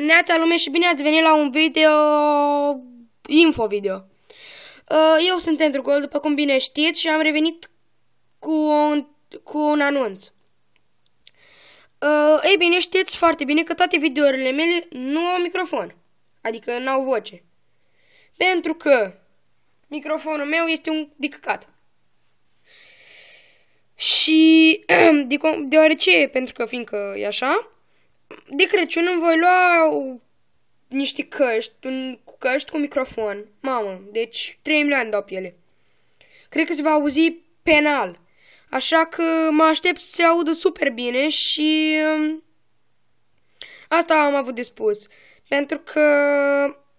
Neața lume și bine ați venit la un video info video. Uh, eu sunt Andrew Gold, după cum bine știți, și am revenit cu un, cu un anunț. Uh, ei bine, știți foarte bine că toate videourile mele nu au microfon, adică n-au voce. Pentru că microfonul meu este un dicăcat. Și deoarece, pentru că fiindcă e așa, de Crăciun îmi voi lua o, niște căști, un căști cu microfon. Mamă, deci 3 milioane dau pe ele. Cred că se va auzi penal. Așa că mă aștept să se audă super bine și um, asta am avut de spus. Pentru că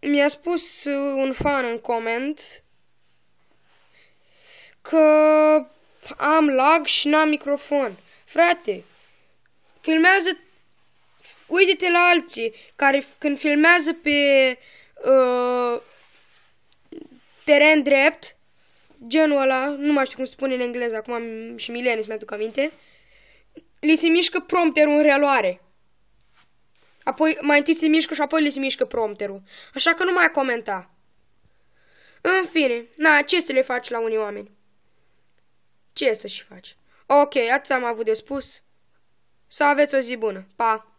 mi-a spus un fan în coment că am lag și n-am microfon. Frate, filmează Uite-te la alții care când filmează pe uh, teren drept, genul ăla, nu mai știu cum spune în engleză, acum am și să mi aduc aminte, li se mișcă prompterul în reluare. Apoi mai întâi se mișcă și apoi li se mișcă prompterul. Așa că nu mai comenta. În fine, na, ce să le faci la unii oameni? Ce să și faci? Ok, atât am avut de spus. Să aveți o zi bună. Pa!